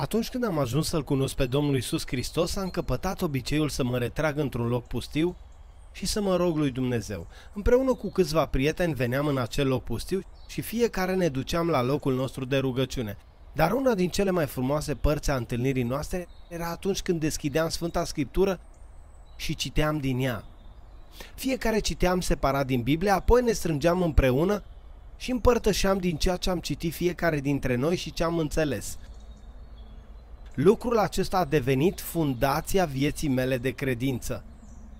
Atunci când am ajuns să-L cunosc pe Domnul Isus Hristos, am căpătat obiceiul să mă retrag într-un loc pustiu și să mă rog lui Dumnezeu. Împreună cu câțiva prieteni veneam în acel loc pustiu și fiecare ne duceam la locul nostru de rugăciune. Dar una din cele mai frumoase părți a întâlnirii noastre era atunci când deschideam Sfânta Scriptură și citeam din ea. Fiecare citeam separat din Biblie, apoi ne strângeam împreună și împărtășeam din ceea ce am citit fiecare dintre noi și ce am înțeles – Lucrul acesta a devenit fundația vieții mele de credință.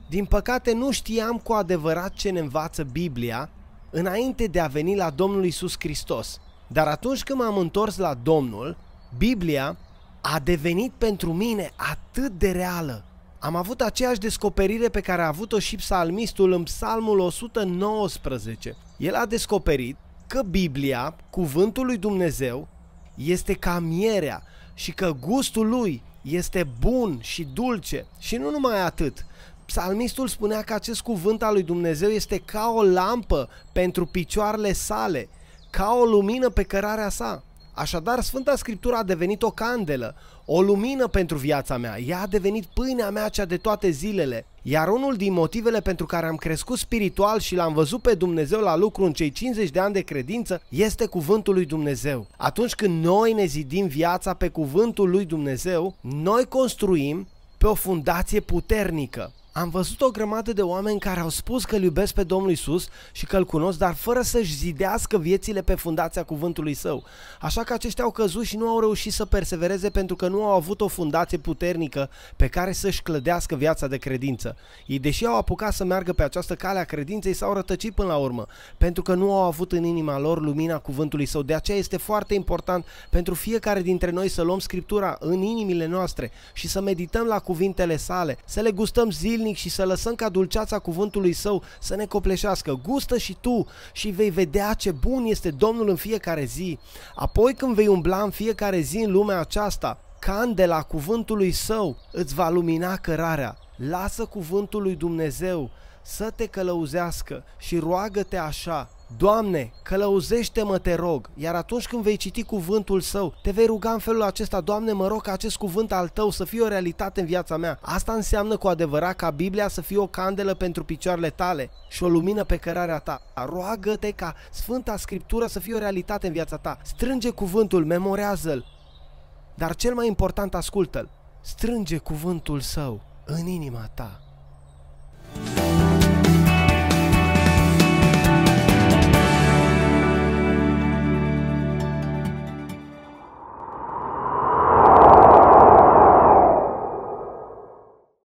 Din păcate nu știam cu adevărat ce ne învață Biblia înainte de a veni la Domnul Isus Hristos. Dar atunci când m-am întors la Domnul, Biblia a devenit pentru mine atât de reală. Am avut aceeași descoperire pe care a avut-o și psalmistul în psalmul 119. El a descoperit că Biblia, cuvântul lui Dumnezeu, este ca mierea și că gustul lui este bun și dulce. Și nu numai atât. Psalmistul spunea că acest cuvânt al lui Dumnezeu este ca o lampă pentru picioarele sale, ca o lumină pe cărarea sa. Așadar, Sfânta Scriptură a devenit o candelă, o lumină pentru viața mea. Ea a devenit pâinea mea cea de toate zilele. Iar unul din motivele pentru care am crescut spiritual și l-am văzut pe Dumnezeu la lucru în cei 50 de ani de credință este cuvântul lui Dumnezeu. Atunci când noi ne zidim viața pe cuvântul lui Dumnezeu, noi construim pe o fundație puternică. Am văzut o grămadă de oameni care au spus că îl iubesc pe Domnul Isus și că îl cunosc, dar fără să-și zidească viețile pe fundația cuvântului său. Așa că aceștia au căzut și nu au reușit să persevereze pentru că nu au avut o fundație puternică pe care să-și clădească viața de credință. Ei, deși au apucat să meargă pe această cale a credinței, s-au rătăcit până la urmă, pentru că nu au avut în inima lor lumina cuvântului său. De aceea este foarte important pentru fiecare dintre noi să luăm Scriptura în inimile noastre și să medităm la cuvintele sale, să le gustăm zilnic zilnic și să lăsăm ca dulceața cuvântului său să ne copleșească. Gustă și tu și vei vedea ce bun este Domnul în fiecare zi. Apoi când vei umbla în fiecare zi în lumea aceasta, candela cuvântului său îți va lumina cărarea. Lasă cuvântul lui Dumnezeu să te călăuzească și roagă-te așa Doamne, călăuzește-mă, te rog, iar atunci când vei citi cuvântul său, te vei ruga în felul acesta, Doamne, mă rog ca acest cuvânt al tău să fie o realitate în viața mea. Asta înseamnă cu adevărat ca Biblia să fie o candelă pentru picioarele tale și o lumină pe cărarea ta. Roagă-te ca Sfânta Scriptură să fie o realitate în viața ta. Strânge cuvântul, memorează-l, dar cel mai important ascultă-l. Strânge cuvântul său în inima ta.